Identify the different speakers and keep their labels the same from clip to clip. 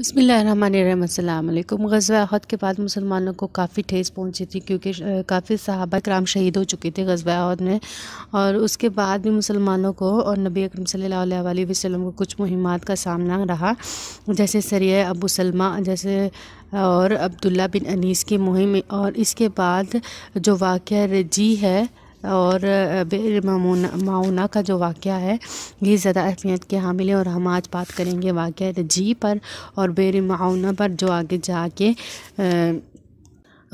Speaker 1: बसमिलकुम गज़वा अहद के बाद मुसलमानों को काफ़ी ठेस पहुंची थी क्योंकि काफ़ी सहाबा कराम शहीद हो चुके थे गज़वा अहद में और उसके बाद भी मुसलमानों को और नबी अकरम सल्लल्लाहु अलैहि वसल्लम को कुछ मुहिमात का सामना रहा जैसे सरिया अबू सलमा जैसे और अब्दुल्ला बिन अनीस की मुहिम और इसके बाद जो वाक़ रजी है और माउना का जो वाक़ है ये ज़्यादा अहमियत के हामिल है और हम आज बात करेंगे वाक़ जी पर और बेर माउना पर जो आगे जाके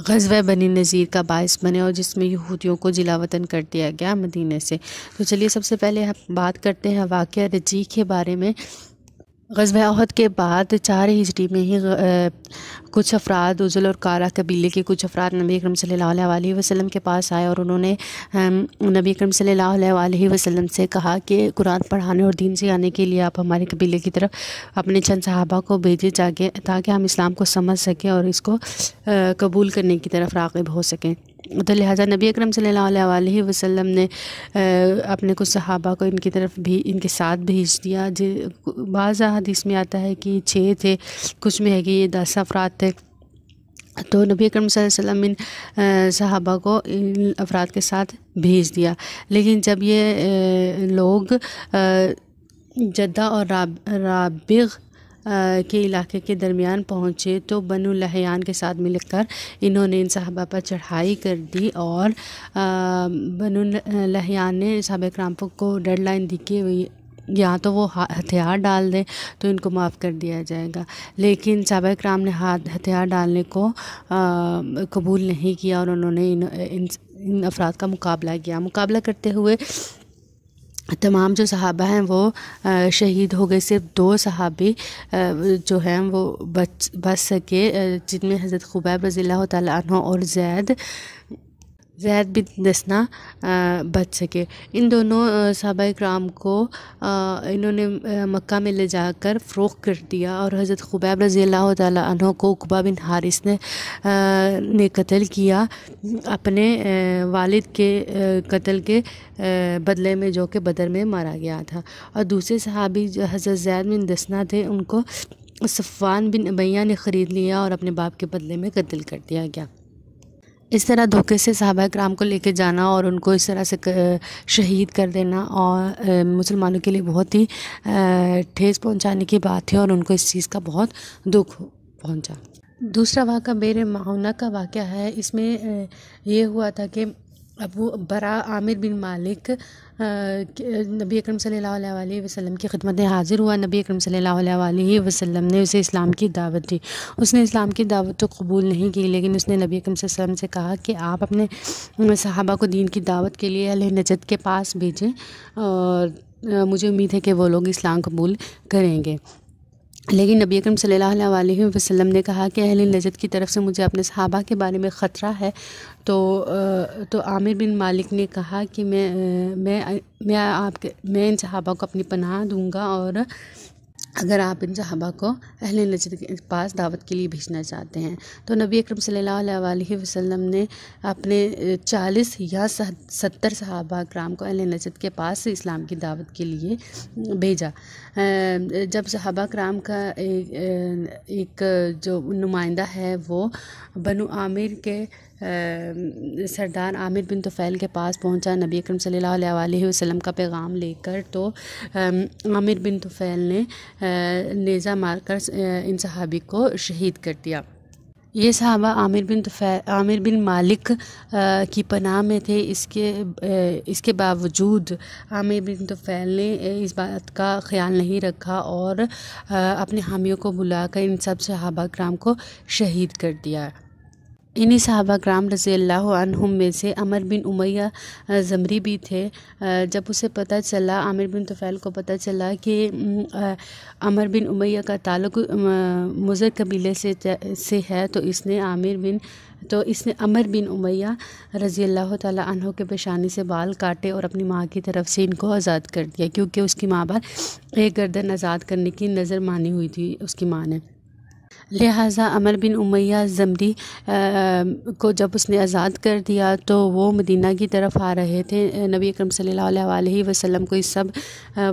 Speaker 1: गजब बनी नज़ीर का बायस बने और जिसमें यहूदियों को जिला वतन कर दिया गया मदीने से तो चलिए सबसे पहले हम बात करते हैं वाक़ रजी के बारे में गजब अहद के बाद चार हिजरी में ही कुछ अफराद उजल और कारा कबीले के कुछ अफराद नबी अक्रम सल्लल्लाहु वसल्लम के पास आए और उन्होंने नबी अक्रम सल्लल्लाहु वसल्लम से कहा कि कुरान पढ़ाने और दीन से आने के लिए आप हमारे कबीले की तरफ अपने चंद साहबा को भेजे जाके ताकि हम इस्लाम को समझ सकें और इसको कबूल करने की तरफ रागब हो सकें तो लिहाजा नबी अकरम सल्लल्लाहु वसल्लम ने अपने कुछ सहाबा को इनकी तरफ भी इनके साथ भेज दिया बाज़ हदीस में आता है कि छः थे कुछ में है कि ये दस अफराद थे तो नबी अकरम वसल्लम इन सहाबा को इन अफराद के साथ भेज दिया लेकिन जब ये लोग जद्दा और राब राबिग के इलाके के दरमियान पहुँचे तो बनु लहयान के साथ मिलकर इन्होंने इन साहबा पर चढ़ाई कर दी और बनु लहयान ने साहब कराम को डेड लाइन दी कि या तो वो हथियार डाल दें तो इनको माफ़ कर दिया जाएगा लेकिन साहब कराम ने हाथ हथियार डालने को कबूल नहीं किया और उन्होंने इन इन इन अफराद का मुकाबला किया मुकाबला करते हुए तमाम जो सहाबा हैं वो शहीद हो गए सिर्फ दो सहाबी जो हैं वो बच बच सके जिनमें हज़रत खुबैब रज़ी तन और जैद जैद बिन दसना बच सके इन दोनों सबा कराम को इन्होंने मक्का में ले जाकर फ़रोख कर दिया और हज़रत खुबैब रज़ी अल्लाह को उकबा बिन हारिस ने ने कत्ल किया अपने वालिद के कत्ल के बदले में जो कि बदर में मारा गया था और दूसरे सहाबी जो हज़रत जैद बिन दसना थे उनको सफ़ान बिन अबैया ने ख़रीद लिया और अपने बाप के बदले में कत्ल कर दिया गया इस तरह धोखे से सहाबा कराम को लेके जाना और उनको इस तरह से शहीद कर देना और मुसलमानों के लिए बहुत ही ठेस पहुंचाने की बात है और उनको इस चीज़ का बहुत दुख पहुंचा दूसरा वाक़ा मेरे माहौना का वाक़ है इसमें यह हुआ था कि अब वो बरा आमिर बिन मालिक नबी अकरम सल्लल्लाहु अलैहि वसल्लम की खिदमत में हाज़िर हुआ नबी अकरम सल्लल्लाहु अलैहि वसल्लम ने उसे इस्लाम की दावत दी उसने इस्लाम की दावत तो कबूल नहीं की लेकिन उसने नबी अकरम वसल्लम से कहा कि आप अपने सहाबा को दीन की दावत के लिए अल नजद के पास भेजें और मुझे उम्मीद है कि वो लोग इस्लाम कबूल करेंगे लेकिन नबी अकरम सल्लल्लाहु अलैहि वसल्लम ने कहा कि अहल नजद की तरफ से मुझे अपने सहाबा के बारे में ख़तरा है तो तो आमिर बिन मालिक ने कहा कि मैं मैं मैं आपके मैं इन सहाबा को अपनी पनाह दूंगा और अगर आप इन सहाबा को अहल नजर के पास दावत के लिए भेजना चाहते हैं तो नबी अकरम सल्लल्लाहु अलैहि वसल्लम ने अपने चालीस या सत्तर सहाबा कराम को अहल नजर के पास इस्लाम की दावत के लिए भेजा जब सहाबा कराम का एक, एक जो नुमाइंदा है वो बनु आमिर के सरदार आमिर बिन तुफ़ैल के पास पहुंचा नबी अकरम सल्लल्लाहु अलैहि वसल्लम का पैगाम लेकर तो आमिर बिन तुफ़ैल ने नेज़ा मारकर इन सहाबी को शहीद कर दिया ये सहाबा आमिर बिन आमिर बिन मालिक आ, की पनाह में थे इसके इसके बावजूद आमिर बिन तुफ़ैल ने इस बात का ख्याल नहीं रखा और आ, अपने हामियों को बुलाकर इन सब सहाबा कराम को शहीद कर दिया इन्हीं सहाबा ग्राम रज़ी अल्लाह में से अमर बिन उमैया ज़मरी भी थे जब उसे पता चला आमिर बिन तुफ़ैल को पता चला कि अमर बिन उमैया का ताल्लुक़ मुज़र कबीले से से है तो इसने आमिर बिन तो इसने अमर बिन उमैया रज़ी अल्लाह तहों के पेशानी से बाल काटे और अपनी माँ की तरफ से इनको आज़ाद कर दिया क्योंकि उसकी माँ बाप एक गर्दन आज़ाद करने की नज़र मानी हुई थी उसकी माँ ने लिहाजा अमर बिन उमैया जमरी को जब उसने आज़ाद कर दिया तो वो मदीना की तरफ आ रहे थे नबी अकरम सल्लल्लाहु अलैहि वसल्लम को इस सब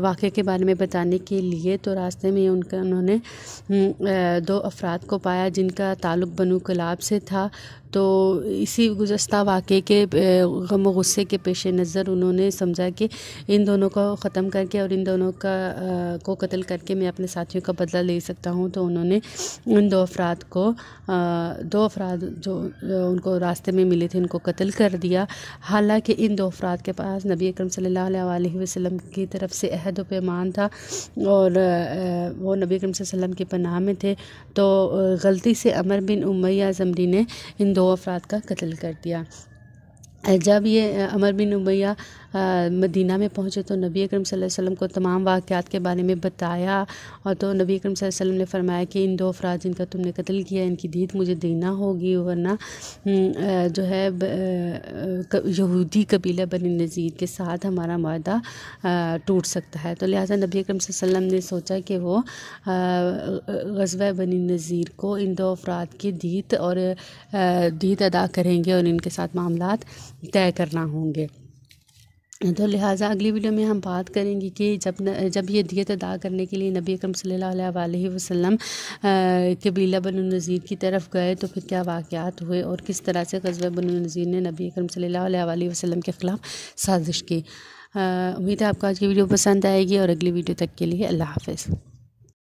Speaker 1: वाक़े के बारे में बताने के लिए तो रास्ते में उनका उन्होंने हम्म, दो अफराद को पाया जिनका ताल्लुक़ बनू कलाब से था तो इसी गुजशत वाक़े के गम गुस्से के पेश नज़र उन्होंने समझा कि इन दोनों को ख़त्म करके और इन दोनों का आ, को कत्ल करके मैं अपने साथियों का बदला ले सकता हूँ तो उन्होंने उन दो अफराद को आ, दो अफराद जो उनको रास्ते में मिले थे उनको कत्ल कर दिया हालांकि इन दो अफराद के पास नबी अकरम सल्लल्लाहु अलैहि वसल्लम की तरफ से अहद व पैमान था और वो नबी अकरम वसल्लम की पनाह में थे तो गलती से अमर बिन उमैया ज़मरी ने इन दो दो अफराद का कत्ल कर दिया जब ये अमर बिन उबैया मदीना में पहुँचे तो नबी अकरम वसल्लम को तमाम वाक़ात के बारे में बताया और तो नबी अकरम वसल्लम ने फरमाया कि इन दो अफराद जिनका तुमने कत्ल किया इनकी दीद मुझे देना होगी वरना हम्म, जो है यहूदी कबीला बनी नज़ीर के साथ हमारा माह टूट सकता है तो लिहाजा नबी अकरम वसल्लम ने सोचा कि वो गजवा बनी नज़ीर को इन दो अफराद की दीद और दीद अदा करेंगे और इनके साथ मामला तय करना होंगे तो लिहाजा अगली वीडियो में हम बात करेंगे कि जब न, जब ये दियत अदा करने के लिए नबी अकरम सल्लल्लाहु अलैहि वसल्लम कबीला बन नज़ीर की तरफ गए तो फिर क्या वाक़ात हुए और किस तरह से गजब बन नज़ीर ने नबी अकरम सल्लल्लाहु अलैहि वसल्लम के ख़िलाफ़ साजिश की उम्मीद है आपको आज की वीडियो पसंद आएगी और अगली वीडियो तक के लिए अल्लाह हाफ़